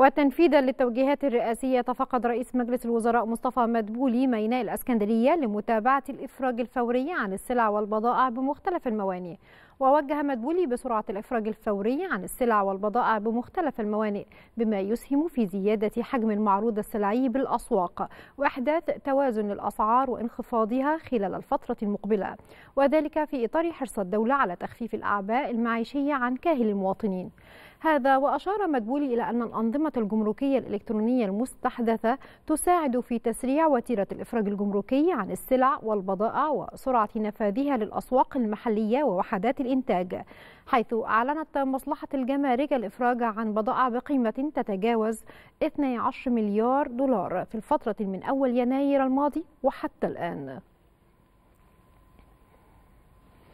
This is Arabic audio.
وتنفيذا للتوجيهات الرئاسية تفقد رئيس مجلس الوزراء مصطفى مدبولي ميناء الأسكندرية لمتابعة الإفراج الفوري عن السلع والبضائع بمختلف الموانئ ووجه مدبولي بسرعة الإفراج الفوري عن السلع والبضائع بمختلف الموانئ بما يسهم في زيادة حجم المعروض السلعي بالأسواق وإحداث توازن الأسعار وانخفاضها خلال الفترة المقبلة وذلك في إطار حرص الدولة على تخفيف الأعباء المعيشية عن كاهل المواطنين هذا وأشار مدبولي إلى أن الأنظمة الجمركية الإلكترونية المستحدثة تساعد في تسريع وتيرة الإفراج الجمركي عن السلع والبضائع وسرعة نفاذها للأسواق المحلية ووحدات الإنتاج حيث أعلنت مصلحة الجمارك الإفراج عن بضائع بقيمة تتجاوز 12 مليار دولار في الفترة من أول يناير الماضي وحتى الآن